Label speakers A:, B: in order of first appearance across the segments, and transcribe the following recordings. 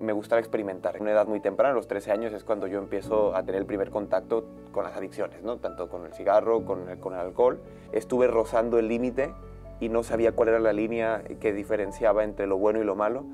A: me gustaba experimentar. En una edad muy temprana, a los 13 años, es cuando yo empiezo a tener el primer contacto con las adicciones, ¿no? Tanto con el cigarro, con el alcohol. Estuve rozando el límite y no sabía cuál era la línea que diferenciaba entre lo bueno y lo malo.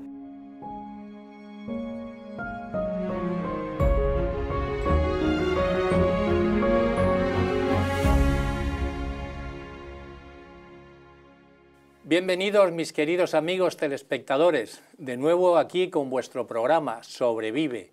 B: Bienvenidos mis queridos amigos telespectadores, de nuevo aquí con vuestro programa Sobrevive.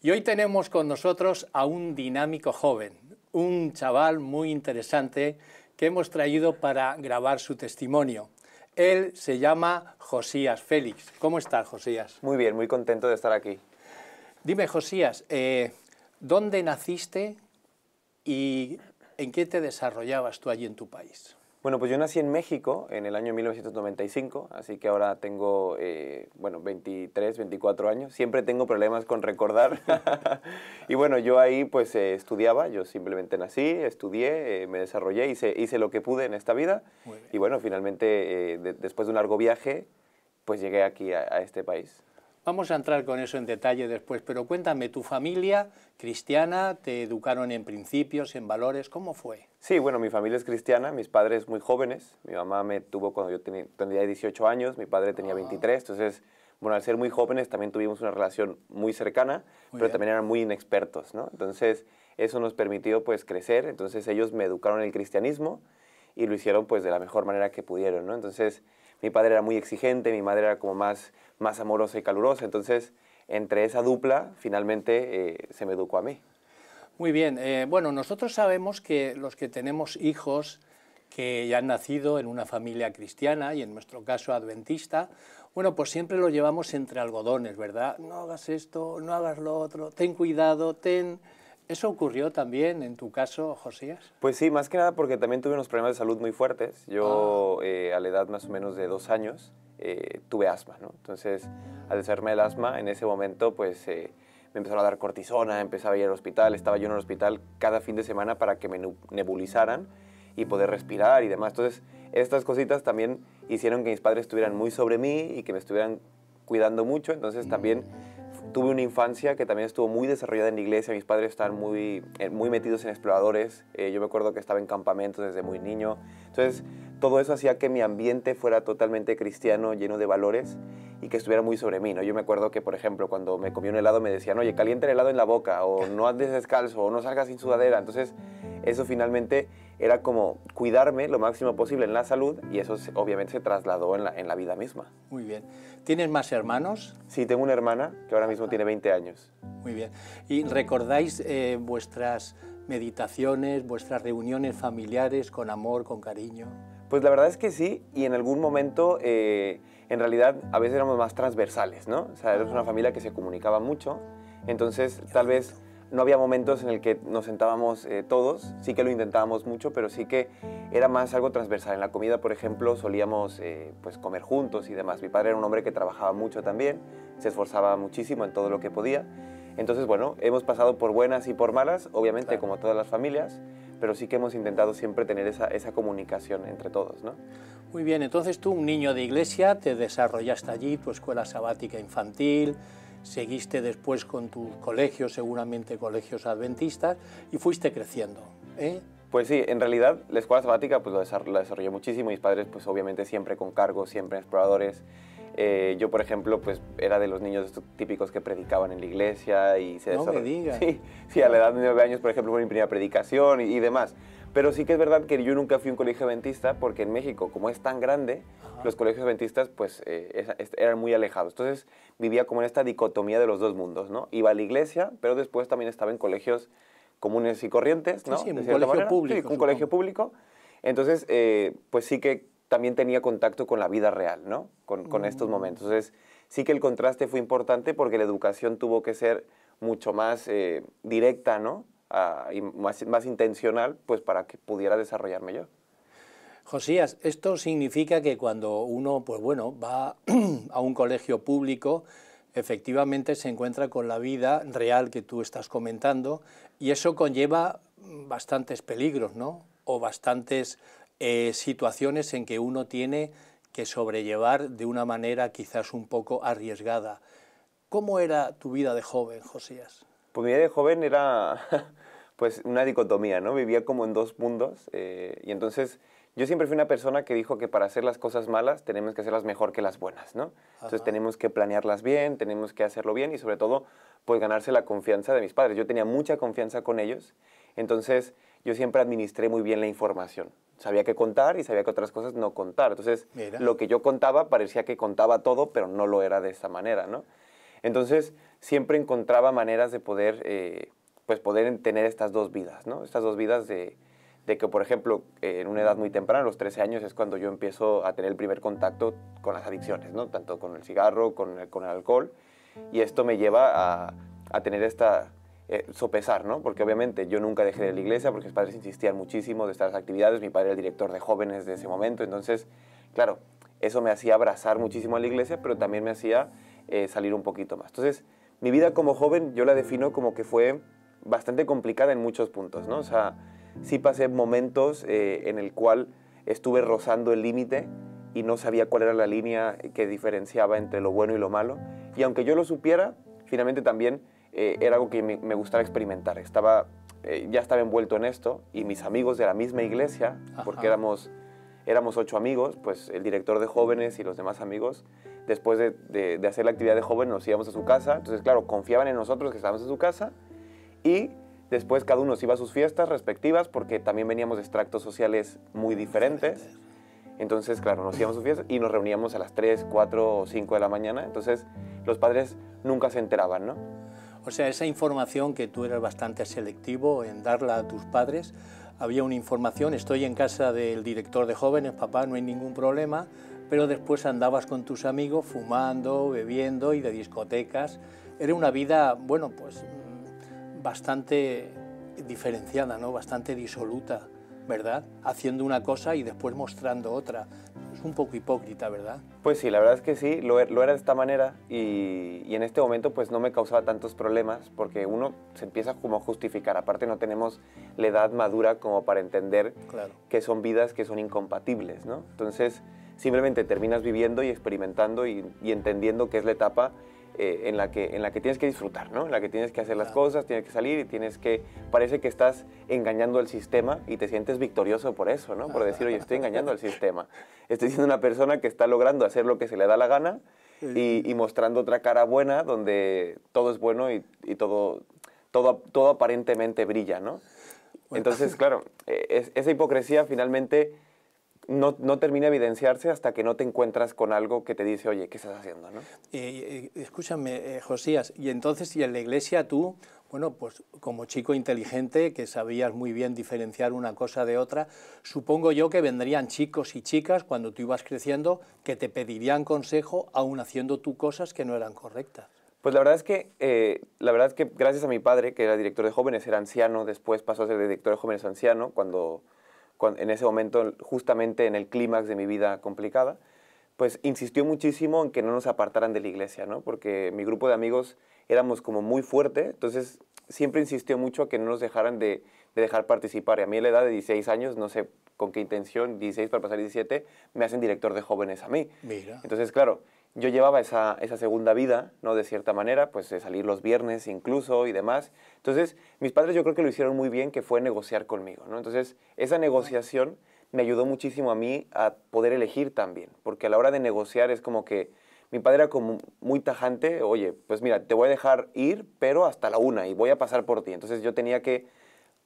B: Y hoy tenemos con nosotros a un dinámico joven, un chaval muy interesante que hemos traído para grabar su testimonio. Él se llama Josías Félix. ¿Cómo estás, Josías? Muy bien, muy contento de estar aquí. Dime, Josías, eh, ¿dónde naciste y en qué te desarrollabas tú allí en tu país? Bueno, pues yo nací en México en el año 1995,
A: así que ahora tengo, eh, bueno, 23, 24 años. Siempre tengo problemas con recordar. y bueno, yo ahí pues eh, estudiaba, yo simplemente nací, estudié, eh, me desarrollé, hice, hice lo que pude en esta vida. Y bueno, finalmente, después de un largo viaje, pues llegué aquí a este país.
B: Vamos a entrar con eso en detalle después, pero cuéntame, ¿tu familia cristiana te educaron en principios, en valores? ¿Cómo fue?
A: Sí, bueno, mi familia es cristiana, mis padres muy jóvenes. Mi mamá me tuvo cuando yo tenía, 18 años, mi padre tenía 23, ah. entonces, bueno, al ser muy jóvenes también tuvimos una relación muy cercana, pero también eran muy inexpertos, ¿no? Entonces, eso nos permitió pues crecer, entonces ellos me educaron en el cristianismo y lo hicieron pues de la mejor manera que pudieron, ¿no? Entonces, mi padre era muy exigente, mi madre era como más más amorosa y calurosa. Entonces, entre esa dupla, finalmente eh, se me educó a mí.
B: Muy bien, eh, bueno, nosotros sabemos que los que tenemos hijos que ya han nacido en una familia cristiana y en nuestro caso adventista, bueno, pues siempre lo llevamos entre algodones, ¿verdad? No hagas esto, no hagas lo otro, ten cuidado, ten... ¿Eso ocurrió también en tu caso, Josías?
A: Pues sí, más que nada porque también tuve unos problemas de salud muy fuertes. Yo ah. eh, a la edad más o menos de dos años eh, tuve asma, ¿no? Entonces, al deshacerme el asma, en ese momento, pues eh, me empezaron a dar cortisona, empezaba a ir al hospital, estaba yo en el hospital cada fin de semana para que me nebulizaran y poder respirar y demás. Entonces, estas cositas también hicieron que mis padres estuvieran muy sobre mí y que me estuvieran cuidando mucho, entonces también tuve una infancia que también estuvo muy desarrollada en la iglesia. Mis padres estaban muy, eh, muy metidos en exploradores. yo me acuerdo que estaba en campamentos desde muy niño. Entonces, todo eso hacía que mi ambiente fuera totalmente cristiano, lleno de valores y que estuviera muy sobre mí, ¿no? Yo me acuerdo que, por ejemplo, cuando me comí un helado me decían, oye, caliente el helado en la boca, o no andes descalzo, o no salgas sin sudadera. Entonces, eso finalmente era como cuidarme lo máximo posible en la salud y eso obviamente se trasladó en la, vida misma. Muy bien. ¿Tienes más hermanos? Sí, tengo una hermana que ahora mismo tiene 20
B: años. Muy bien. ¿Y recordáis eh, vuestras meditaciones, vuestras reuniones familiares con amor, con cariño? Pues la verdad es que sí, y en algún momento,
A: eh, en realidad, a veces éramos más transversales, ¿no? O sea, éramos una familia que se comunicaba mucho, entonces tal vez no había momentos en el que nos sentábamos eh, todos, sí que lo intentábamos mucho, pero sí que era más algo transversal. En la comida, por ejemplo, solíamos eh, pues comer juntos y demás. Mi padre era un hombre que trabajaba mucho también, se esforzaba muchísimo en todo lo que podía. Entonces, bueno, hemos pasado por buenas y por malas, obviamente como todas las familias, pero sí que hemos intentado siempre tener esa, comunicación entre todos. ¿no?
B: Muy bien, entonces tú, un niño de iglesia, te desarrollaste allí, tu escuela sabática infantil, seguiste después con tus colegios, seguramente colegios adventistas, y fuiste creciendo. ¿eh?
A: Pues sí, en realidad la escuela sabática pues la desarrollé muchísimo, mis padres pues obviamente siempre con cargos, siempre exploradores. Eh, yo, por ejemplo, pues era de los niños típicos que predicaban en la iglesia y se No me Sí, a la edad de nueve años, por ejemplo, fue mi primera predicación y, demás. Pero sí que es verdad que yo nunca fui un colegio adventista porque en México, como es tan grande, los colegios adventistas pues eh, eran muy alejados. Entonces vivía como en esta dicotomía de los dos mundos, ¿no? Iba a la iglesia, pero después también estaba en colegios comunes y corrientes, ¿no? un colegio público. un colegio público. Entonces, eh, pues sí que también tenía contacto con la vida real, ¿no? Con, estos mm. momentos. Entonces, sí que el contraste fue importante porque la educación tuvo que ser mucho más eh, directa, ¿no? Ah, y más, más intencional, pues para que pudiera desarrollarme yo.
B: Josías, esto significa que cuando uno, pues bueno, va a un colegio público, efectivamente se encuentra con la vida real que tú estás comentando y eso conlleva mm, bastantes peligros, ¿no? O bastantes eh, situaciones en que uno tiene que sobrellevar de una manera quizás un poco arriesgada. ¿Cómo era tu vida de joven, Josías?
A: Pues mi vida de joven era pues una dicotomía, ¿no? Vivía como en dos mundos eh, y entonces yo siempre fui una persona que dijo que para hacer las cosas malas tenemos que hacerlas mejor que las buenas, ¿no? Entonces tenemos que planearlas bien, tenemos que hacerlo bien y sobre todo, pues ganarse la confianza de mis padres. Yo tenía mucha confianza con ellos, entonces yo siempre administré muy bien la información. Sabía qué contar y sabía que otras cosas no contar. Entonces, lo que yo contaba parecía que contaba todo, pero no lo era de esa manera, ¿no? Entonces, siempre encontraba maneras de poder, eh, pues, poder tener estas dos vidas, ¿no? Estas dos vidas de, de que, por ejemplo, en una edad muy temprana, los 13 años, es cuando yo empiezo a tener el primer contacto con las adicciones, ¿no? Tanto con el cigarro, con el, alcohol. Y esto me lleva a, a tener esta, eh, sopesar, ¿no? Porque obviamente yo nunca dejé de la iglesia porque mis padres insistían muchísimo de estas actividades, mi padre era el director de jóvenes de ese momento, entonces, claro, eso me hacía abrazar muchísimo a la iglesia, pero también me hacía eh, salir un poquito más. Entonces, mi vida como joven yo la defino como que fue bastante complicada en muchos puntos, ¿no? O sea, sí pasé momentos eh, en el cual estuve rozando el límite y no sabía cuál era la línea que diferenciaba entre lo bueno y lo malo. Y aunque yo lo supiera, finalmente también eh, era algo que me, gustaba experimentar. Estaba, eh, ya estaba envuelto en esto y mis amigos de la misma iglesia, porque éramos, éramos ocho amigos, pues el director de jóvenes y los demás amigos, después de, de hacer la actividad de jóvenes nos íbamos a su casa. Entonces, claro, confiaban en nosotros que estábamos en su casa y Después cada uno se iba a sus fiestas respectivas porque también veníamos de extractos sociales muy diferentes. Entonces, claro, nos íbamos a sus fiestas y nos reuníamos a las 3, 4 o 5 de la mañana. Entonces, los padres nunca se enteraban, ¿no?
B: O sea, esa información que tú eras bastante selectivo en darla a tus padres, había una información, estoy en casa del director de jóvenes, papá, no hay ningún problema, pero después andabas con tus amigos fumando, bebiendo y de discotecas. Era una vida, bueno, pues bastante diferenciada, ¿no? bastante disoluta, ¿verdad? Haciendo una cosa y después mostrando otra. Es un poco hipócrita, ¿verdad?
A: Pues sí, la verdad es que sí, lo, er, era de esta manera y, en este momento pues no me causaba tantos problemas porque uno se empieza como a justificar, aparte no tenemos la edad madura como para entender claro. que son vidas que son incompatibles, ¿no? Entonces simplemente terminas viviendo y experimentando y, y entendiendo que es la etapa eh, en, la que, en la que tienes que disfrutar, ¿no? En la que tienes que hacer las cosas, tienes que salir y tienes que... Parece que estás engañando al sistema y te sientes victorioso por eso, ¿no? Por decir, oye, estoy engañando al sistema. Estoy siendo una persona que está logrando hacer lo que se le da la gana y, mostrando otra cara buena donde todo es bueno y, todo, todo, todo aparentemente brilla, ¿no? Entonces, claro, e, esa hipocresía finalmente no, termina evidenciarse hasta que no te encuentras con algo que te dice, oye, ¿qué estás haciendo? ¿no?
B: escúchame, eh, Josías, y entonces, ¿y en la iglesia tú, bueno, pues como chico inteligente, que sabías muy bien diferenciar una cosa de otra, supongo yo que vendrían chicos y chicas cuando tú ibas creciendo que te pedirían consejo aún haciendo tú cosas que no eran correctas?
A: Pues la verdad es que, eh, la verdad es que gracias a mi padre, que era director de jóvenes, era anciano, después pasó a ser director de jóvenes anciano, cuando en ese momento justamente en el clímax de mi vida complicada, pues insistió muchísimo en que no nos apartaran de la iglesia, ¿no? Porque mi grupo de amigos éramos como muy fuerte, entonces siempre insistió mucho a que no nos dejaran de, dejar participar. Y a mí a la edad de 16 años, no sé con qué intención, 16 para pasar 17, me hacen director de jóvenes a mí. Mira. Entonces, claro, yo llevaba esa, segunda vida, ¿no? De cierta manera, pues de salir los viernes incluso y demás. Entonces, mis padres yo creo que lo hicieron muy bien, que fue negociar conmigo, ¿no? Entonces, esa negociación me ayudó muchísimo a mí a poder elegir también, porque a la hora de negociar es como que mi padre era como muy tajante, oye, pues mira, te voy a dejar ir, pero hasta la una y voy a pasar por ti. Entonces, yo tenía que,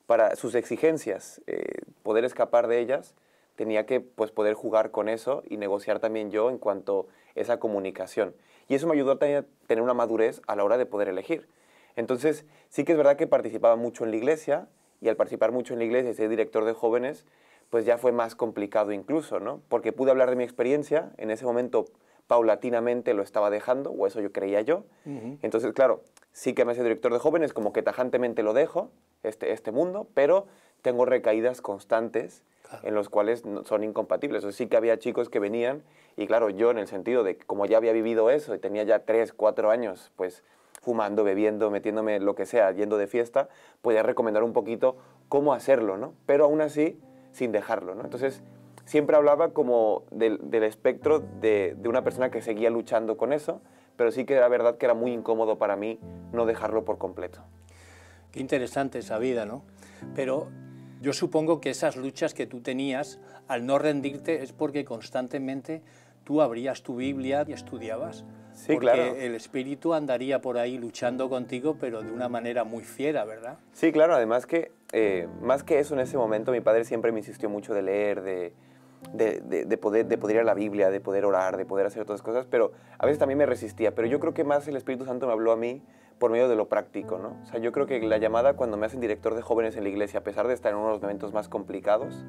A: para sus exigencias, eh, poder escapar de ellas, tenía que pues, poder jugar con eso y negociar también yo en cuanto a esa comunicación. Y eso me ayudó a tener una madurez a la hora de poder elegir. Entonces, sí que es verdad que participaba mucho en la iglesia y al participar mucho en la iglesia y ser director de jóvenes, pues ya fue más complicado incluso, ¿no? Porque pude hablar de mi experiencia, en ese momento paulatinamente lo estaba dejando, o eso yo creía yo. Entonces, claro, sí que me hace director de jóvenes, como que tajantemente lo dejo, este, este mundo, pero tengo recaídas constantes en los cuales son incompatibles. O sí que había chicos que venían y claro, yo en el sentido de como ya había vivido eso y tenía ya tres, cuatro años, pues fumando, bebiendo, metiéndome lo que sea, yendo de fiesta, podía recomendar un poquito cómo hacerlo, ¿no? Pero aún así, sin dejarlo, Entonces, siempre hablaba como del, espectro de, una persona que seguía luchando con eso, pero sí que era verdad que era muy incómodo para mí no dejarlo por completo.
B: Qué interesante esa vida, ¿no? Pero yo supongo que esas luchas que tú tenías al no rendirte es porque constantemente tú abrías tu Biblia y estudiabas. Sí, porque el espíritu andaría por ahí luchando contigo, pero de una manera muy fiera, ¿verdad?
A: Sí, claro. Además que, eh, más que eso, en ese momento mi padre siempre me insistió mucho de leer, de, poder, de poder ir a la Biblia, de poder orar, de poder hacer todas cosas, pero a veces también me resistía. Pero yo creo que más el Espíritu Santo me habló a mí por medio de lo práctico, ¿no? O sea, yo creo que la llamada cuando me hacen director de jóvenes en la iglesia, a pesar de estar en uno de los momentos más complicados,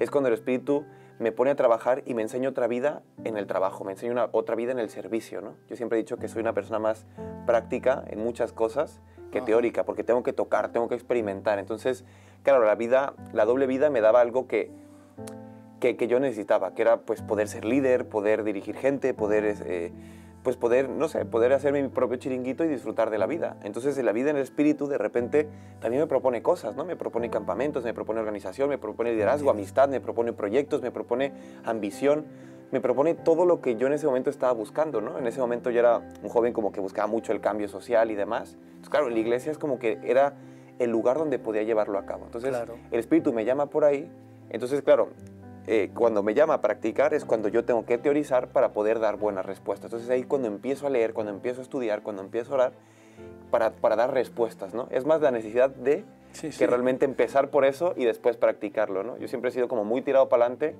A: es cuando el Espíritu me pone a trabajar y me enseña otra vida en el trabajo, me enseña una, otra vida en el servicio, ¿no? Yo siempre he dicho que soy una persona más práctica en muchas cosas que teórica, porque tengo que tocar, tengo que experimentar. Entonces, claro, la vida, la doble vida me daba algo que, yo necesitaba, que era pues poder ser líder, poder dirigir gente, poder... Eh, pues poder, no sé, poder hacer mi propio chiringuito y disfrutar de la vida. Entonces, la vida en el espíritu de repente también me propone cosas, ¿no? Me propone campamentos, me propone organización, me propone liderazgo, amistad, me propone proyectos, me propone ambición, me propone todo lo que yo en ese momento estaba buscando, ¿no? En ese momento yo era un joven como que buscaba mucho el cambio social y demás. Entonces, claro, la iglesia es como que era el lugar donde podía llevarlo a cabo. Entonces, el espíritu me llama por ahí. Entonces, claro, eh, cuando me llama a practicar es cuando yo tengo que teorizar para poder dar buenas respuestas. Entonces ahí cuando empiezo a leer, cuando empiezo a estudiar, cuando empiezo a orar, para, para dar respuestas, ¿no? Es más la necesidad de que realmente empezar por eso y después practicarlo, ¿no? Yo siempre he sido como muy tirado para adelante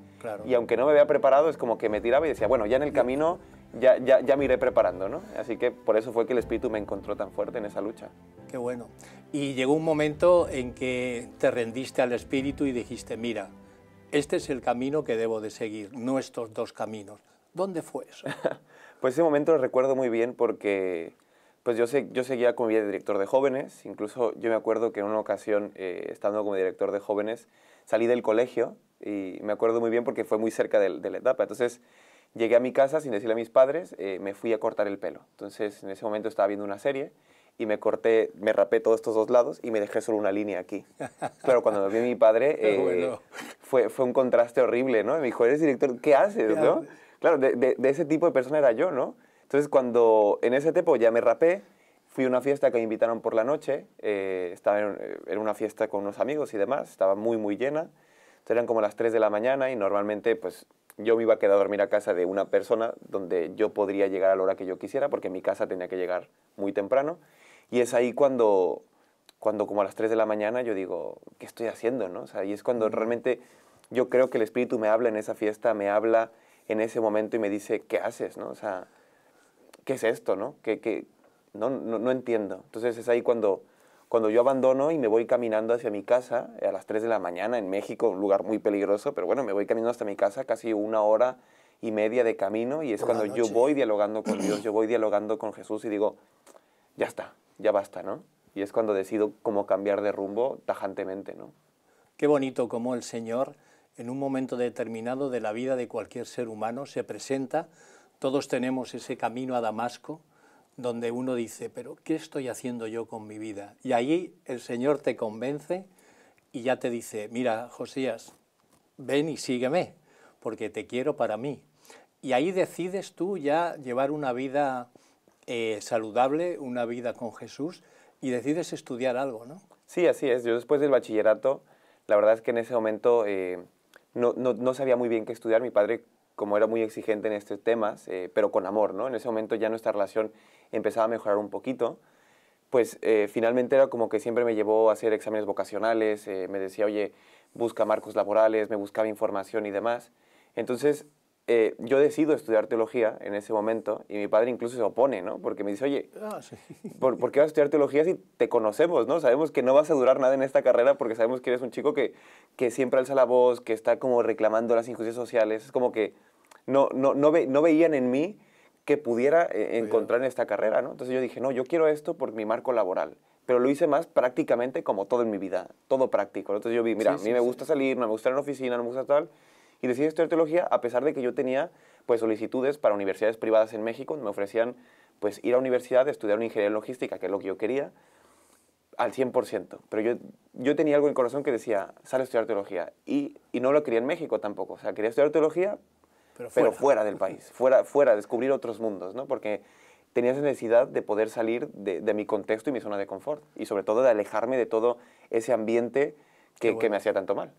A: y aunque no me había preparado es como que me tiraba y decía, bueno, ya en el camino ya, ya, ya me iré preparando, ¿no? Así que por eso fue que el espíritu me encontró tan fuerte en esa lucha.
B: Qué bueno. Y llegó un momento en que te rendiste al espíritu y dijiste, mira, este es el camino que debo de seguir, no estos dos caminos. ¿Dónde fue eso?
A: pues ese momento lo recuerdo muy bien porque pues yo, sé, yo seguía como director de jóvenes, incluso yo me acuerdo que en una ocasión, eh, estando como director de jóvenes, salí del colegio y me acuerdo muy bien porque fue muy cerca de, la etapa. Entonces llegué a mi casa sin decirle a mis padres, eh, me fui a cortar el pelo. Entonces en ese momento estaba viendo una serie y me corté, me rapé todos estos dos lados y me dejé solo una línea aquí. Claro, cuando me vi mi padre, eh, fue, fue un contraste horrible, ¿no? Me dijo, eres director, ¿qué haces, no? Claro, de, ese tipo de persona era yo, ¿no? Entonces, cuando en ese tiempo ya me rapé, fui a una fiesta que me invitaron por la noche, eh, estaba en, eh, una fiesta con unos amigos y demás, estaba muy, muy llena. Entonces eran como las 3 de la mañana y normalmente, pues, yo me iba a quedar a dormir a casa de una persona donde yo podría llegar a la hora que yo quisiera, porque mi casa tenía que llegar muy temprano. Y es ahí cuando, cuando como a las 3 de la mañana yo digo, ¿qué estoy haciendo? ¿no? y es cuando realmente yo creo que el espíritu me habla en esa fiesta, me habla en ese momento y me dice, ¿qué haces? ¿no? O sea, ¿qué es esto? ¿no? ¿Qué, No, no, entiendo. Entonces es ahí cuando, cuando yo abandono y me voy caminando hacia mi casa a las 3 de la mañana en México, un lugar muy peligroso, pero bueno, me voy caminando hasta mi casa casi una hora y media de camino y es cuando yo voy dialogando con Dios, yo voy dialogando con Jesús y digo, ya está, ya basta, ¿no? Y es cuando decido cómo cambiar de rumbo tajantemente, ¿no?
B: Qué bonito como el Señor, en un momento determinado de la vida de cualquier ser humano, se presenta. Todos tenemos ese camino a Damasco, donde uno dice, pero ¿qué estoy haciendo yo con mi vida? Y ahí el Señor te convence y ya te dice, mira, Josías, ven y sígueme, porque te quiero para mí. Y ahí decides tú ya llevar una vida eh, saludable, una vida con Jesús, y decides estudiar algo, ¿no?
A: Sí, así es. Yo después del bachillerato, la verdad es que en ese momento eh, no, sabía muy bien qué estudiar. Mi padre, como era muy exigente en estos temas, eh, pero con amor, ¿no? En ese momento ya nuestra relación empezaba a mejorar un poquito. Pues finalmente era como que siempre me llevó a hacer exámenes vocacionales, me decía, oye, busca marcos laborales, me buscaba información y demás. Entonces, eh, yo decido estudiar teología en ese momento y mi padre incluso se opone, ¿no? Porque me dice, oye, ah, ¿por, qué vas a estudiar teología si te conocemos, ¿no? Sabemos que no vas a durar nada en esta carrera porque sabemos que eres un chico que, que siempre alza la voz, que está como reclamando las injusticias sociales. Es como que no, no, no, ve, no veían en mí que pudiera eh, encontrar en esta carrera, ¿no? Entonces yo dije, no, yo quiero esto por mi marco laboral. Pero lo hice más prácticamente como todo en mi vida, todo práctico. Entonces yo vi, mira, a mí me gusta salir, me gusta estar en la oficina, no me gusta tal y decidí estudiar teología a pesar de que yo tenía pues solicitudes para universidades privadas en México, me ofrecían pues ir a universidad, estudiar una ingeniería logística, que es lo que yo quería, al 100%. Pero yo, yo tenía algo en el corazón que decía, sale a estudiar teología. Y, no lo quería en México tampoco. O sea, quería estudiar teología, pero fuera, del país, fuera, fuera, descubrir otros mundos, ¿no? Porque tenía esa necesidad de poder salir de, mi contexto y mi zona de confort. Y sobre todo de alejarme de todo ese ambiente que me hacía tanto mal.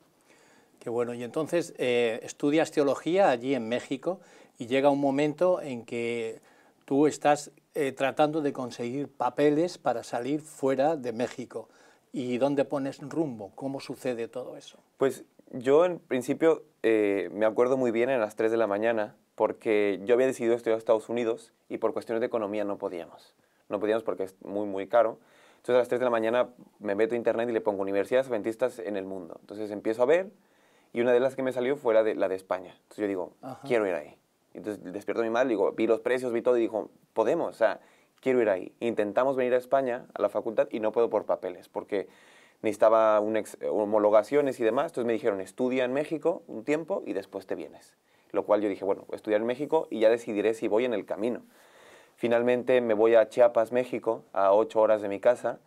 B: Qué bueno. Y entonces eh, estudias teología allí en México y llega un momento en que tú estás eh, tratando de conseguir papeles para salir fuera de México. ¿Y dónde pones rumbo? ¿Cómo sucede todo eso?
A: Pues yo en principio eh, me acuerdo muy bien en las 3 de la mañana porque yo había decidido estudiar a Estados Unidos y por cuestiones de economía no podíamos. No podíamos porque es muy, muy caro. Entonces a las 3 de la mañana me meto a internet y le pongo universidades adventistas en el mundo. Entonces empiezo a ver y una de las que me salió fue la de, la de España. Entonces yo digo, quiero ir ahí. Entonces despierto a mi madre, digo, vi los precios, vi todo y dijo, podemos, o sea, quiero ir ahí. Intentamos venir a España, a la facultad, y no puedo por papeles, porque necesitaba un homologaciones y demás. Entonces me dijeron, estudia en México un tiempo y después te vienes. Lo cual yo dije, bueno, estudiar en México y ya decidiré si voy en el camino. Finalmente me voy a Chiapas, México, a ocho horas de mi casa,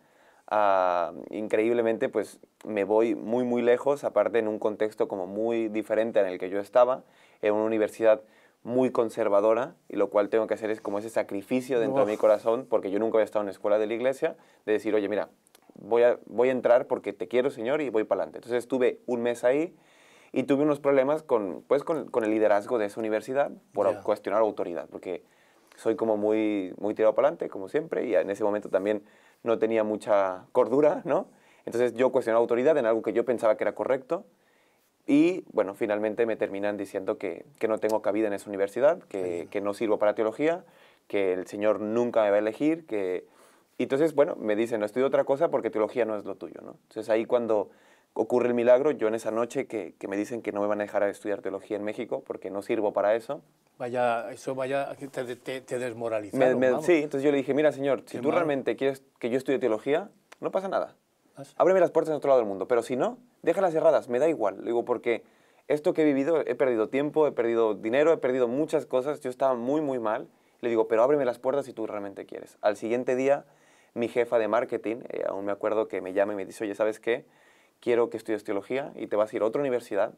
A: Ah, increíblemente pues me voy muy muy lejos, aparte en un contexto como muy diferente en el que yo estaba, en una universidad muy conservadora y lo cual tengo que hacer es como ese sacrificio dentro de mi corazón, porque yo nunca había estado en una escuela de la iglesia, de decir, oye, mira, voy a, voy a entrar porque te quiero, Señor, y voy para adelante. Entonces estuve un mes ahí y tuve unos problemas con, pues, con, con el liderazgo de esa universidad por cuestionar autoridad, porque soy como muy, muy tirado para adelante, como siempre, y en ese momento también no tenía mucha cordura, ¿no? Entonces yo cuestionaba autoridad en algo que yo pensaba que era correcto y, bueno, finalmente me terminan diciendo que, que no tengo cabida en esa universidad, que, no sirvo para teología, que el Señor nunca me va a elegir, que... Y entonces, bueno, me dicen, no estudio otra cosa porque teología no es lo tuyo, ¿no? Entonces ahí cuando ocurre el milagro, yo en esa noche que, que me dicen que no me van a dejar a estudiar teología en México porque no sirvo para eso,
B: vaya, eso vaya, te, desmoraliza. sí,
A: entonces yo le dije, mira, señor, si tú realmente quieres que yo estudie teología, no pasa nada. Ah, ábreme las puertas en otro lado del mundo, pero si no, déjalas cerradas, me da igual. Le digo, porque esto que he vivido, he perdido tiempo, he perdido dinero, he perdido muchas cosas, yo estaba muy, muy mal. Le digo, pero ábreme las puertas si tú realmente quieres. Al siguiente día, mi jefa de marketing, eh, aún me acuerdo que me llama y me dice, oye, ¿sabes qué? Quiero que estudies teología y te vas a ir a otra universidad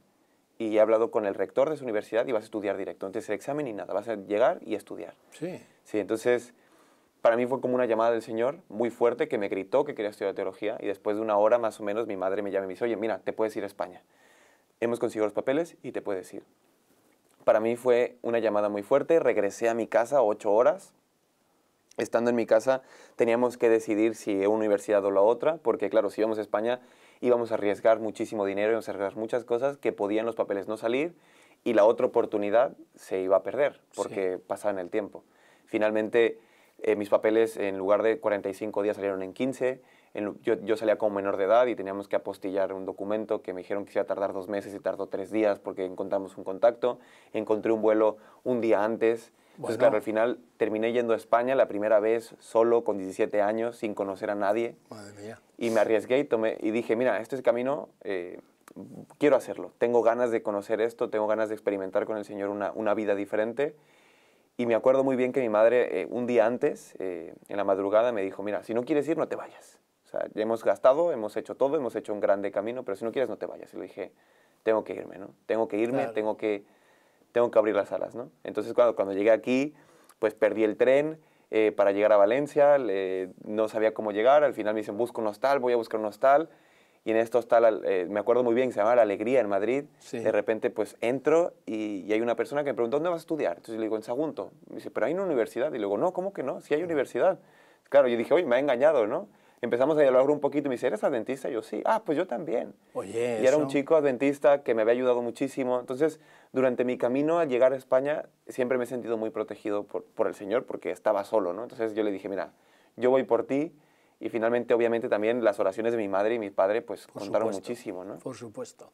A: y he hablado con el rector de su universidad y vas a estudiar directo. Entonces, el examen y nada, vas a llegar y estudiar. Sí. Sí, entonces, para mí fue como una llamada del Señor muy fuerte que me gritó que quería estudiar teología y después de una hora más o menos mi madre me llama y me dice, oye, mira, te puedes ir a España. Hemos conseguido los papeles y te puedes ir. Para mí fue una llamada muy fuerte, regresé a mi casa ocho horas. Estando en mi casa teníamos que decidir si una universidad o la otra, porque claro, si íbamos a España íbamos a arriesgar muchísimo dinero, y a arriesgar muchas cosas que podían los papeles no salir y la otra oportunidad se iba a perder porque pasaba el tiempo. Finalmente, eh, mis papeles en lugar de 45 días salieron en 15. yo, salía como menor de edad y teníamos que apostillar un documento que me dijeron que iba a tardar dos meses y tardó tres días porque encontramos un contacto. Encontré un vuelo un día antes pues claro, al final terminé yendo a España la primera vez solo con 17 años, sin conocer a nadie. Madre mía. Y me arriesgué y, tomé, y dije, mira, este es el camino, eh, quiero hacerlo. Tengo ganas de conocer esto, tengo ganas de experimentar con el Señor una, una vida diferente. Y me acuerdo muy bien que mi madre eh, un día antes, eh, en la madrugada, me dijo, mira, si no quieres ir, no te vayas. O sea, ya hemos gastado, hemos hecho todo, hemos hecho un grande camino, pero si no quieres, no te vayas. Y le dije, tengo que irme, ¿no? Tengo que irme, tengo que tengo que abrir las alas, ¿no? Entonces cuando, cuando llegué aquí, pues perdí el tren eh, para llegar a Valencia, no sabía cómo llegar, al final me dicen, busco un hostal, voy a buscar un hostal, y en este hostal, eh, me acuerdo muy bien, se llamaba La Alegría en Madrid, de repente pues entro y, hay una persona que me pregunta, ¿dónde vas a estudiar? Entonces le digo, en Sagunto. Me dice, pero hay una universidad, y luego, no, ¿cómo que no? Si hay universidad. Claro, yo dije, oye, me ha engañado, ¿no? empezamos a dialogar un poquito. y Me dice, ¿eres adventista? Yo sí. Ah, pues yo también.
B: Oye, y era un
A: chico adventista que me había ayudado muchísimo. Entonces, durante mi camino al llegar a España, siempre me he sentido muy protegido por, el Señor porque estaba solo, ¿no? Entonces yo le dije, mira, yo voy por ti. Y finalmente, obviamente, también las oraciones de mi madre y mi padre, pues, contaron muchísimo,
B: ¿no? Por supuesto.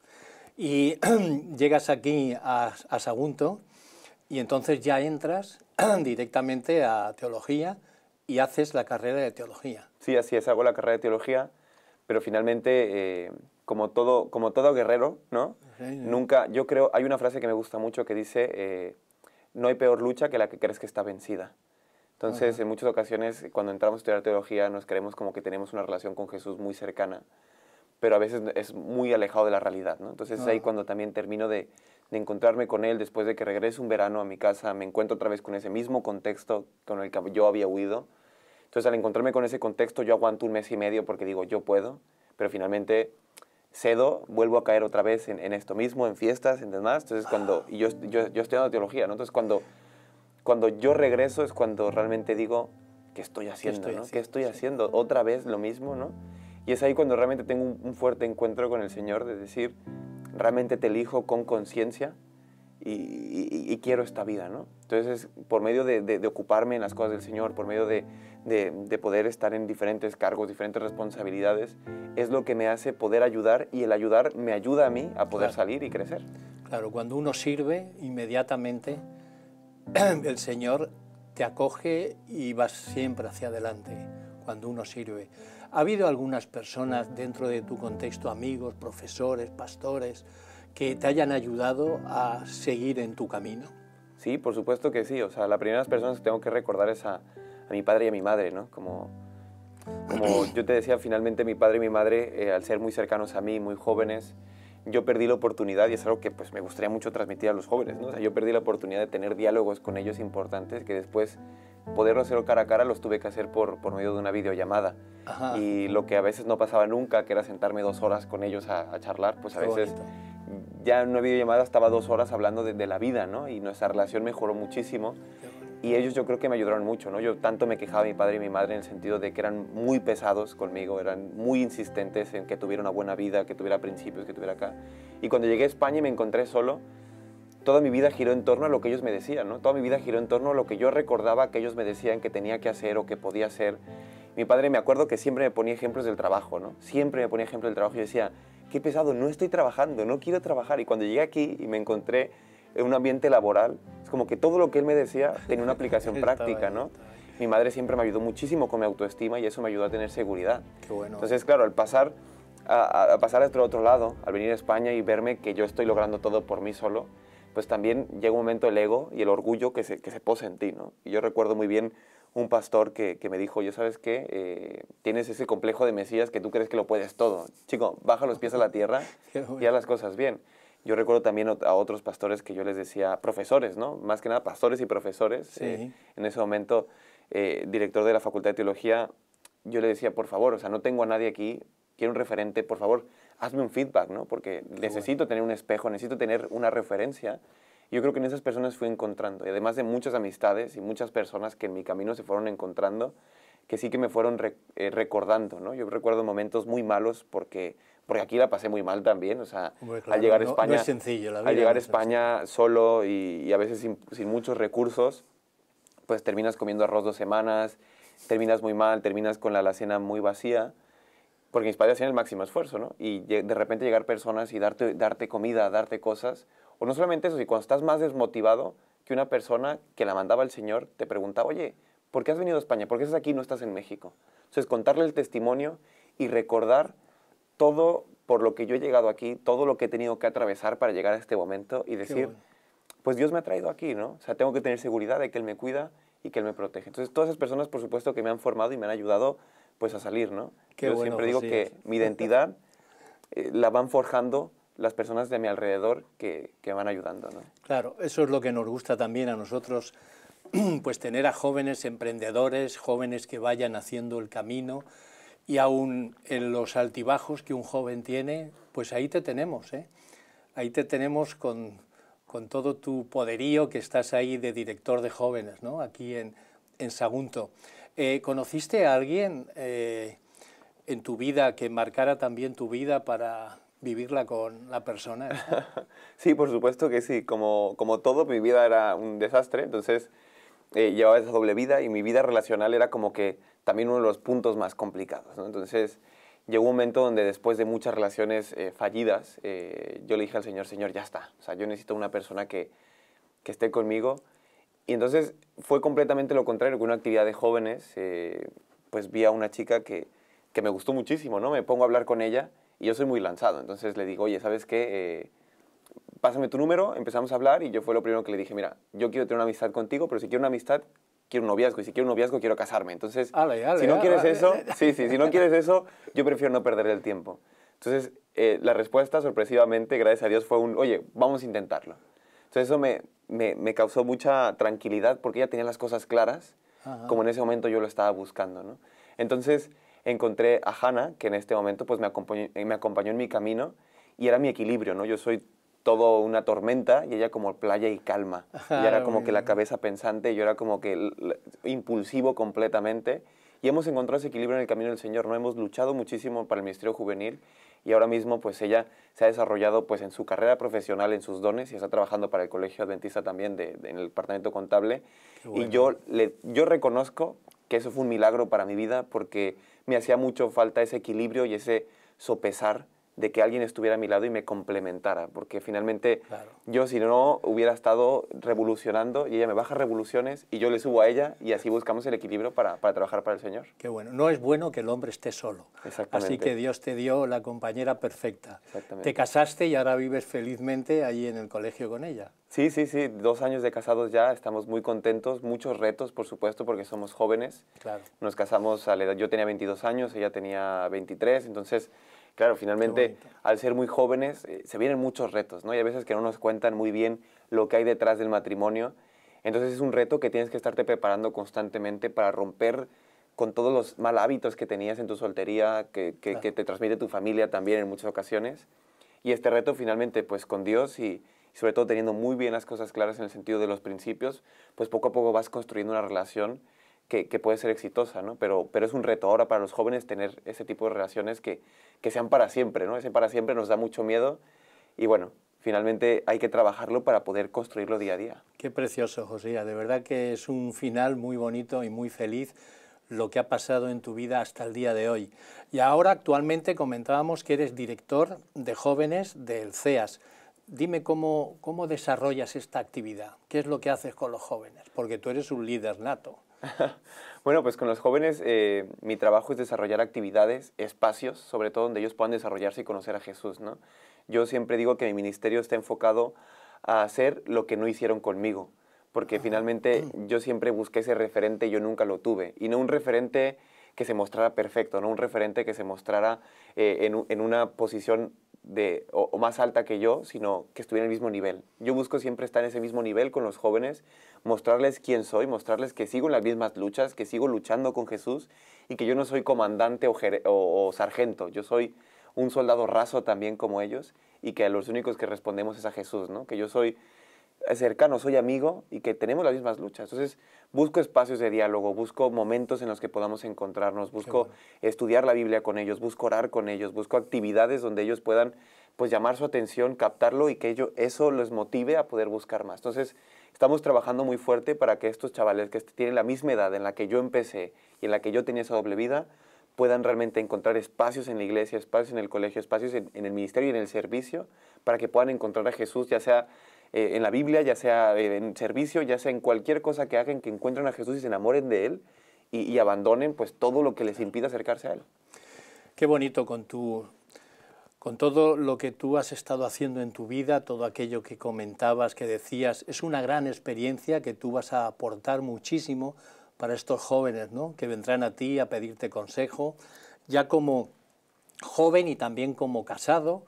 B: Y llegas aquí a Sagunto y entonces ya entras directamente a teología y haces la carrera de teología. Sí, así es, hago
A: la carrera de teología, pero finalmente, eh, como, todo, como todo guerrero, ¿no?
B: Nunca,
A: yo creo, hay una frase que me gusta mucho que dice, eh, no hay peor lucha que la que crees que está vencida. Entonces, en muchas ocasiones, cuando entramos a estudiar teología, nos creemos como que tenemos una relación con Jesús muy cercana, pero a veces es muy alejado de la realidad, ¿no? Entonces, es ahí cuando también termino de, encontrarme con él después de que regrese un verano a mi casa, me encuentro otra vez con ese mismo contexto con el que yo había huido entonces, al encontrarme con ese contexto, yo aguanto un mes y medio porque digo, yo puedo, pero finalmente cedo, vuelvo a caer otra vez en, esto mismo, en fiestas, en demás. Entonces, cuando y yo, yo, yo estoy dando teología, ¿no? Entonces, cuando, cuando yo regreso es cuando realmente digo, ¿qué estoy haciendo? ¿Qué estoy, haciendo? Otra vez lo mismo, ¿no? Y es ahí cuando realmente tengo un, un fuerte encuentro con el Señor, de decir, realmente te elijo con conciencia, y, quiero esta vida, ¿no? Entonces, por medio de, ocuparme en las cosas del Señor, por medio de, poder estar en diferentes cargos, diferentes responsabilidades, es lo que me hace poder ayudar y el ayudar me ayuda a mí a poder salir
B: y crecer. Claro, cuando uno sirve, inmediatamente el Señor te acoge y vas siempre hacia adelante cuando uno sirve. ¿Ha habido algunas personas dentro de tu contexto, amigos, profesores, pastores, que te hayan ayudado a seguir en tu camino?
A: Sí, por supuesto que sí. O sea, las primeras personas que tengo que recordar es a, mi padre y a mi madre, ¿no? Como, como yo te decía, finalmente mi padre y mi madre, eh, al ser muy cercanos a mí, muy jóvenes, yo perdí la oportunidad, y es algo que pues, me gustaría mucho transmitir a los jóvenes, ¿no? O sea, yo perdí la oportunidad de tener diálogos con ellos importantes que después poderlo hacer cara a cara los tuve que hacer por, por medio de una videollamada. Y lo que a veces no pasaba nunca, que era sentarme dos horas con ellos a, charlar, pues a veces ya en una videollamada estaba dos horas hablando de, la vida, ¿no? Y nuestra relación mejoró muchísimo. Y ellos yo creo que me ayudaron mucho, ¿no? Yo tanto me quejaba mi padre y mi madre en el sentido de que eran muy pesados conmigo, eran muy insistentes en que tuviera una buena vida, que tuviera principios, que tuviera acá. Y cuando llegué a España y me encontré solo, toda mi vida giró en torno a lo que ellos me decían, ¿no? Toda mi vida giró en torno a lo que yo recordaba que ellos me decían que tenía que hacer o que podía hacer. Mi padre me acuerdo que siempre me ponía ejemplos del trabajo, ¿no? Siempre me ponía ejemplos del trabajo y decía, qué pesado, no estoy trabajando, no quiero trabajar. Y cuando llegué aquí y me encontré en un ambiente laboral, es como que todo lo que él me decía tenía una aplicación práctica, ¿no? Mi madre siempre me ayudó muchísimo con mi autoestima y eso me ayudó a tener seguridad. Entonces, claro, al pasar a, pasar a otro, lado, al venir a España y verme que yo estoy logrando todo por mí solo, pues también llega un momento el ego y el orgullo que se, que se posa en ti, ¿no? Y yo recuerdo muy bien un pastor que, me dijo, yo ¿sabes qué? Eh, tienes ese complejo de Mesías que tú crees que lo puedes todo. Chico, baja los pies a la tierra y haz las cosas bien. Yo recuerdo también a otros pastores que yo les decía, profesores, ¿no? Más que nada pastores y profesores. Eh, en ese momento, eh, director de la Facultad de Teología, yo le decía, por favor, o sea, no tengo a nadie aquí, quiero un referente, por favor, hazme un feedback, ¿no? Porque necesito tener un espejo, necesito tener una referencia yo creo que en esas personas fui encontrando, y además de muchas amistades y muchas personas que en mi camino se fueron encontrando, que sí que me fueron eh, recordando, ¿no? Yo recuerdo momentos muy malos porque, porque aquí la pasé muy mal también, o sea, al llegar a España, llegar España solo y, a veces sin, muchos recursos, pues terminas comiendo arroz dos semanas, terminas muy mal, terminas con la alacena muy vacía, porque mis padres hacían el máximo esfuerzo, ¿no? Y de repente llegar personas y darte, darte comida, darte cosas, o pues no solamente eso, si cuando estás más desmotivado que una persona que la mandaba el Señor te pregunta, oye, ¿por qué has venido a España? ¿Por qué estás aquí y no estás en México? Entonces, contarle el testimonio y recordar todo por lo que yo he llegado aquí, todo lo que he tenido que atravesar para llegar a este momento y decir, pues Dios me ha traído aquí, ¿no? O sea, tengo que tener seguridad de que Él me cuida y que Él me protege. Entonces, todas esas personas, por supuesto, que me han formado y me han ayudado, pues, a salir, ¿no? yo siempre digo pues que mi identidad eh, la van forjando las personas de mi alrededor que, que van ayudando.
B: Claro, eso es lo que nos gusta también a nosotros, pues tener a jóvenes emprendedores, jóvenes que vayan haciendo el camino y aún en los altibajos que un joven tiene, pues ahí te tenemos, ¿eh? ahí te tenemos con, todo tu poderío que estás ahí de director de jóvenes, ¿no? aquí en, Sagunto. Eh, ¿Conociste a alguien eh, en tu vida que marcara también tu vida para vivirla con la persona.
A: sí, por supuesto que sí. Como, como todo, mi vida era un desastre, entonces eh, llevaba esa doble vida y mi vida relacional era como que también uno de los puntos más complicados. Entonces llegó un momento donde después de muchas relaciones eh, fallidas, eh, yo le dije al Señor, Señor, ya está. O sea, yo necesito una persona que, esté conmigo. Y entonces fue completamente lo contrario, que una actividad de jóvenes, pues vi a una chica que, que me gustó muchísimo, ¿no? Me pongo a hablar con ella y yo soy muy lanzado, entonces le digo, oye, ¿sabes qué? Eh, pásame tu número, empezamos a hablar y yo fue lo primero que le dije, mira, yo quiero tener una amistad contigo, pero si quiero una amistad, quiero un noviazgo y si quiero un noviazgo, quiero casarme. Entonces, si no quieres eso, sí, sí, si no quieres eso, yo prefiero no perder el tiempo. Entonces, eh, la respuesta, sorpresivamente, gracias a Dios, fue un, oye, vamos a intentarlo. Entonces, eso me, me, causó mucha tranquilidad porque ella tenía las cosas claras, como en ese momento yo lo estaba buscando, ¿no? Entonces, encontré a Hanna, que en este momento pues, me, acompañó, eh, me acompañó en mi camino y era mi equilibrio, ¿no? Yo soy todo una tormenta y ella como playa y calma. y era como que la cabeza pensante, yo era como que impulsivo completamente. Y hemos encontrado ese equilibrio en el camino del Señor, ¿no? Hemos luchado muchísimo para el Ministerio Juvenil y ahora mismo pues ella se ha desarrollado pues en su carrera profesional, en sus dones y está trabajando para el Colegio Adventista también en el Departamento Contable. Y yo, le, yo reconozco que eso fue un milagro para mi vida porque me hacía mucho falta ese equilibrio y ese sopesar de que alguien estuviera a mi lado y me complementara, porque finalmente yo si no hubiera estado revolucionando y ella me baja revoluciones y yo le subo a ella y así buscamos el equilibrio para, trabajar para el Señor.
B: Qué bueno, no es bueno que el hombre esté solo. Así que Dios te dio la compañera perfecta. Te casaste y ahora vives felizmente allí en el colegio con ella.
A: Sí, sí, sí, dos años de casados ya, estamos muy contentos, muchos retos, por supuesto, porque somos jóvenes. Claro. Nos casamos a la edad, yo tenía 22 años, ella tenía 23, entonces claro, finalmente al ser muy jóvenes eh, se vienen muchos retos, ¿no? Y a veces que no nos cuentan muy bien lo que hay detrás del matrimonio. Entonces es un reto que tienes que estarte preparando constantemente para romper con todos los mal hábitos que tenías en tu soltería, que, te transmite tu familia también en muchas ocasiones. Y este reto finalmente, pues con Dios y sobre todo teniendo muy bien las cosas claras en el sentido de los principios, pues poco a poco vas construyendo una relación que, puede ser exitosa, ¿no? Pero, pero es un reto ahora para los jóvenes tener ese tipo de relaciones que, que sean para siempre, ¿no? Ese para siempre nos da mucho miedo y bueno, finalmente hay que trabajarlo para poder construirlo día a día.
B: Qué precioso, Josía. De verdad que es un final muy bonito y muy feliz lo que ha pasado en tu vida hasta el día de hoy. Y ahora actualmente comentábamos que eres director de jóvenes del CEAS. Dime cómo, cómo desarrollas esta actividad, qué es lo que haces con los jóvenes, porque tú eres un
A: líder nato. bueno, pues con los jóvenes eh, mi trabajo es desarrollar actividades, espacios, sobre todo donde ellos puedan desarrollarse y conocer a Jesús, ¿no? Yo siempre digo que mi ministerio está enfocado a hacer lo que no hicieron conmigo, porque ah, finalmente yo siempre busqué ese referente y yo nunca lo tuve, y no un referente que se mostrara perfecto, no un referente que se mostrara eh, en, en una posición o, más alta que yo, sino que estuviera en el mismo nivel. Yo busco siempre estar en ese mismo nivel con los jóvenes, mostrarles quién soy, mostrarles que sigo en las mismas luchas, que sigo luchando con Jesús y que yo no soy comandante o, sargento, yo soy un soldado raso también como ellos y que a los únicos que respondemos es a Jesús, ¿no? Que yo soy cercano, soy amigo y que tenemos las mismas luchas. Entonces, busco espacios de diálogo, busco momentos en los que podamos encontrarnos, busco estudiar la Biblia con ellos, busco orar con ellos, busco actividades donde ellos puedan pues llamar su atención, captarlo y que ello, eso los motive a poder buscar más. Entonces, estamos trabajando muy fuerte para que estos chavales que tienen la misma edad en la que yo empecé y en la que yo tenía esa doble vida, puedan realmente encontrar espacios en la iglesia, espacios en el colegio, espacios en, el ministerio y en el servicio, para que puedan encontrar a Jesús, ya sea eh, en la Biblia, ya sea en servicio, ya sea en cualquier cosa que hagan, que encuentren
B: a Jesús y se enamoren de Él y, abandonen pues todo lo que les impida acercarse a Él. Qué bonito con tu con todo lo que tú has estado haciendo en tu vida, todo aquello que comentabas, que decías, es una gran experiencia que tú vas a aportar muchísimo para estos jóvenes, ¿no? Que vendrán a ti a pedirte consejo, ya como joven y también como casado,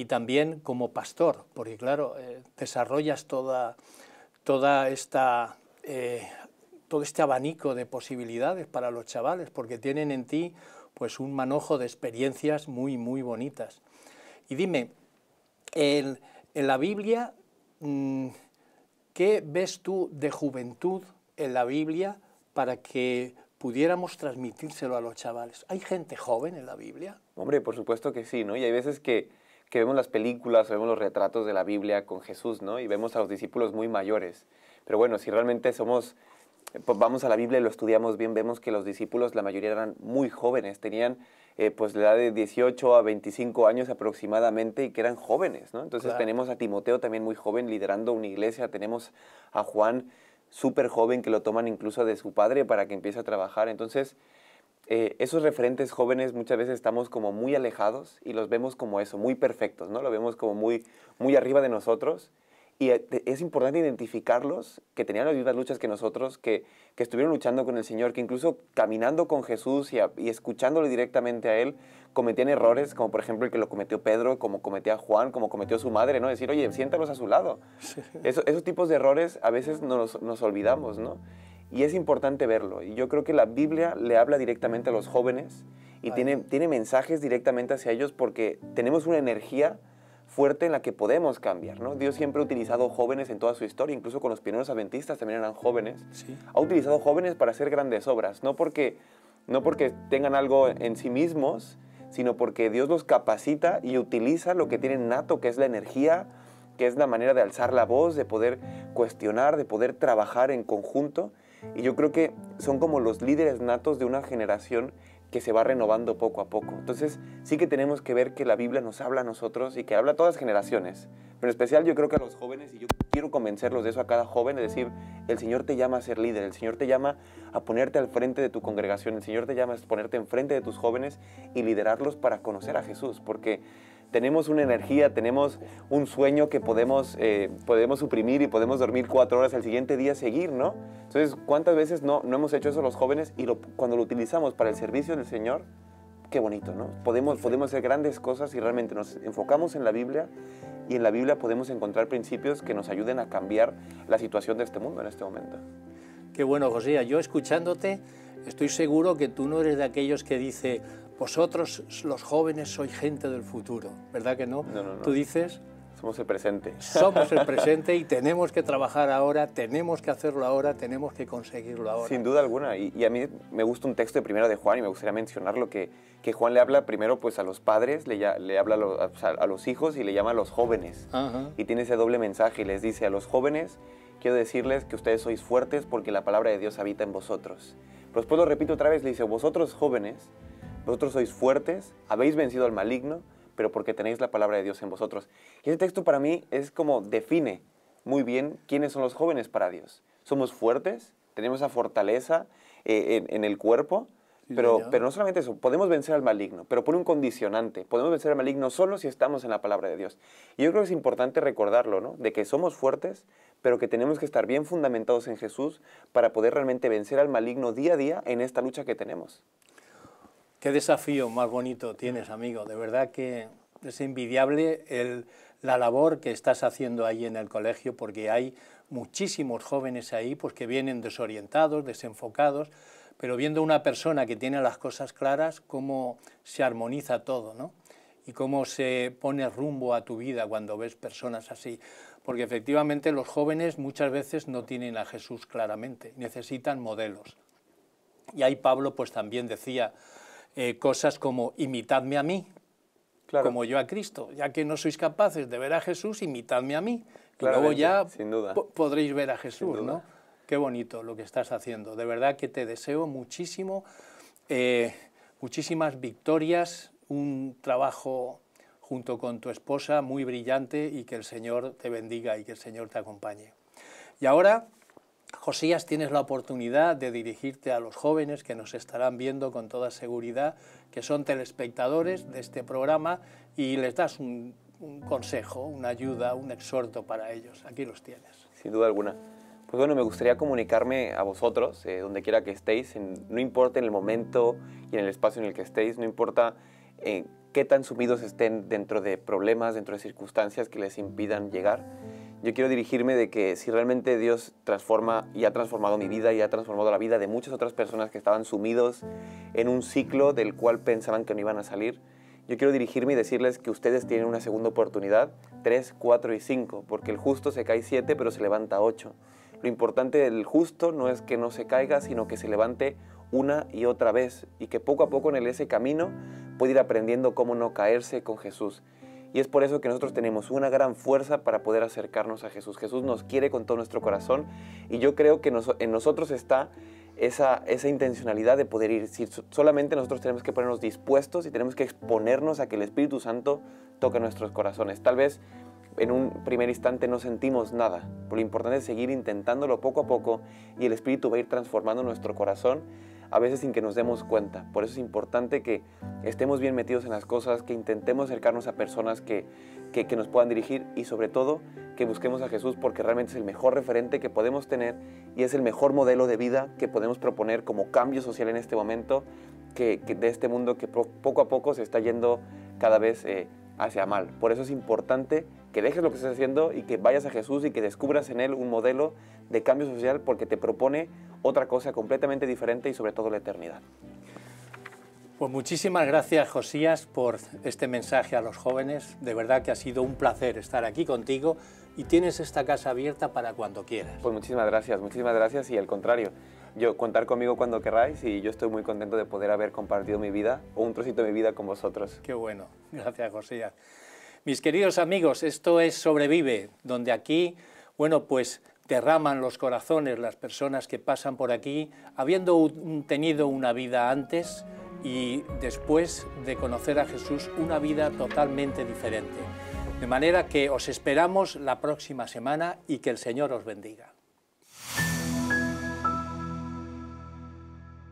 B: y también como pastor, porque claro, eh, desarrollas toda, toda esta, eh, todo este abanico de posibilidades para los chavales, porque tienen en ti pues un manojo de experiencias muy, muy bonitas. Y dime, en, en la Biblia, mm, ¿qué ves tú de juventud en la Biblia para que pudiéramos transmitírselo a los chavales? ¿Hay gente joven en la Biblia?
A: Hombre, por supuesto que sí, ¿no? Y hay veces que que vemos las películas, vemos los retratos de la Biblia con Jesús, ¿no? Y vemos a los discípulos muy mayores. Pero bueno, si realmente somos, pues, vamos a la Biblia y lo estudiamos bien, vemos que los discípulos, la mayoría eran muy jóvenes, tenían eh, pues la edad de 18 a 25 años aproximadamente y que eran jóvenes, ¿no? Entonces tenemos a Timoteo también muy joven liderando una iglesia, tenemos a Juan súper joven que lo toman incluso de su padre para que empiece a trabajar. Entonces, eh, esos referentes jóvenes muchas veces estamos como muy alejados y los vemos como eso, muy perfectos, ¿no? Lo vemos como muy, muy arriba de nosotros. Y eh, es importante identificarlos, que tenían las mismas luchas que nosotros, que, estuvieron luchando con el Señor, que incluso caminando con Jesús y, escuchándole directamente a Él, cometían errores, como por ejemplo el que lo cometió Pedro, como cometía Juan, como cometió su madre, ¿no? Decir, oye, siéntanos a su lado. esos tipos de errores a veces nos, nos olvidamos, ¿no? Y es importante verlo. Y yo creo que la Biblia le habla directamente a los jóvenes y tiene, tiene, mensajes directamente hacia ellos porque tenemos una energía fuerte en la que podemos cambiar, ¿no? Dios siempre ha utilizado jóvenes en toda su historia, incluso con los pioneros adventistas también eran jóvenes. Ha utilizado jóvenes para hacer grandes obras, no porque, no porque tengan algo en sí mismos, sino porque Dios los capacita y utiliza lo que tienen nato, que es la energía, que es la manera de alzar la voz, de poder cuestionar, de poder trabajar en conjunto. Y yo creo que son como los líderes natos de una generación que se va renovando poco a poco. Entonces sí que tenemos que ver que la Biblia nos habla a nosotros y que habla a todas generaciones. Pero en especial yo creo que a los jóvenes, y yo quiero convencerlos de eso a cada joven, es decir, el Señor te llama a ser líder, el Señor te llama a ponerte al frente de tu congregación, el Señor te llama a ponerte enfrente de tus jóvenes y liderarlos para conocer a Jesús. Porque tenemos una energía, tenemos un sueño que podemos, eh, podemos suprimir y podemos dormir cuatro horas al siguiente día seguir, ¿no? Entonces, ¿cuántas veces no, no hemos hecho eso los jóvenes y cuando lo utilizamos para el servicio del Señor? Qué bonito, ¿no? Podemos, podemos hacer grandes cosas y realmente nos enfocamos en la Biblia y en la Biblia podemos
B: encontrar principios que nos ayuden a cambiar la situación de este mundo en este momento. Qué bueno, José. Yo escuchándote, estoy seguro que tú no eres de aquellos que dice, vosotros, los jóvenes, sois gente del futuro, ¿verdad que no? No, no, no. Tú dices... Somos el presente.
A: Somos el presente
B: y tenemos que trabajar ahora, tenemos que hacerlo ahora, tenemos que conseguirlo ahora. Sin
A: duda alguna. Y, a mí me gusta un texto de primero de Juan y me gustaría mencionarlo, que, que Juan le habla primero pues a los padres, le, le habla a los, hijos y le llama a los jóvenes. Y tiene ese doble mensaje y les dice a los jóvenes, quiero decirles que ustedes sois fuertes porque la palabra de Dios habita en vosotros. Pero después lo repito otra vez, le dice, vosotros jóvenes, vosotros sois fuertes, habéis vencido al maligno, pero porque tenéis la palabra de Dios en vosotros. Y ese texto para mí es como define muy bien quiénes son los jóvenes para Dios. Somos fuertes, tenemos esa fortaleza eh, en, el cuerpo, pero, pero no solamente eso, podemos vencer al maligno, pero pone un condicionante. Podemos vencer al maligno solo si estamos en la palabra de Dios. Y yo creo que es importante recordarlo, ¿no? De que somos fuertes, pero que tenemos que estar bien fundamentados en Jesús para poder
B: realmente vencer al maligno día a día en esta lucha que tenemos. Qué desafío más bonito tienes, amigo. De verdad que es envidiable la labor que estás haciendo ahí en el colegio, porque hay muchísimos jóvenes ahí pues, que vienen desorientados, desenfocados, pero viendo una persona que tiene las cosas claras, cómo se armoniza todo, ¿no? Y cómo se pone rumbo a tu vida cuando ves personas así. Porque efectivamente los jóvenes muchas veces no tienen a Jesús claramente, necesitan modelos. Y ahí Pablo pues también decía, eh, cosas como imitadme a mí, como yo a Cristo. Ya que no sois capaces de ver a Jesús, imitadme a mí. y luego ya podréis ver a Jesús, ¿no? Qué bonito lo que estás haciendo. De verdad que te deseo muchísimo, eh, muchísimas victorias, un trabajo junto con tu esposa muy brillante y que el Señor te bendiga y que el Señor te acompañe. Y ahora Josías, tienes la oportunidad de dirigirte a los jóvenes que nos estarán viendo con toda seguridad, que son telespectadores de este programa, y les das un, consejo, una ayuda, un exhorto para ellos. Aquí los tienes.
A: Sin duda alguna. Pues bueno, me gustaría comunicarme a vosotros, eh, donde quiera que estéis, no importa en el momento y en el espacio en el que estéis, no importa eh, qué tan sumidos estén dentro de problemas, dentro de circunstancias que les impidan llegar yo quiero dirigirme de que si realmente Dios transforma y ha transformado mi vida y ha transformado la vida de muchas otras personas que estaban sumidos en un ciclo del cual pensaban que no iban a salir, yo quiero dirigirme y decirles que ustedes tienen una segunda oportunidad, tres, cuatro y cinco, porque el justo se cae siete pero se levanta ocho. Lo importante del justo no es que no se caiga, sino que se levante una y otra vez y que poco a poco en ese camino puede ir aprendiendo cómo no caerse con Jesús. Y es por eso que nosotros tenemos una gran fuerza para poder acercarnos a Jesús. Jesús nos quiere con todo nuestro corazón y yo creo que en nosotros está esa, esa, intencionalidad de poder ir. solamente nosotros tenemos que ponernos dispuestos y tenemos que exponernos a que el Espíritu Santo toque nuestros corazones. Tal vez en un primer instante no sentimos nada, pero lo importante es seguir intentándolo poco a poco y el Espíritu va a ir transformando nuestro corazón a veces sin que nos demos cuenta. Por eso es importante que estemos bien metidos en las cosas, que intentemos acercarnos a personas que, nos puedan dirigir y sobre todo que busquemos a Jesús porque realmente es el mejor referente que podemos tener y es el mejor modelo de vida que podemos proponer como cambio social en este momento que, de este mundo que poco a poco se está yendo cada vez eh, hacia mal. Por eso es importante que dejes lo que estás haciendo y que vayas a Jesús y que descubras en Él un modelo de cambio social porque te propone otra
B: cosa completamente diferente y sobre todo la eternidad. Pues muchísimas gracias Josías por este mensaje a los jóvenes. De verdad que ha sido un placer estar aquí contigo y tienes esta casa abierta para cuando quieras. Pues muchísimas gracias, muchísimas gracias y al contrario,
A: yo contar conmigo cuando queráis y yo estoy muy contento de poder haber compartido mi vida o un trocito de mi vida con
B: vosotros. Qué bueno, gracias Josías. Mis queridos amigos, esto es Sobrevive, donde aquí, bueno, pues derraman los corazones las personas que pasan por aquí, habiendo tenido una vida antes y después de conocer a Jesús una vida totalmente diferente. De manera que os esperamos la próxima semana y que el Señor os bendiga.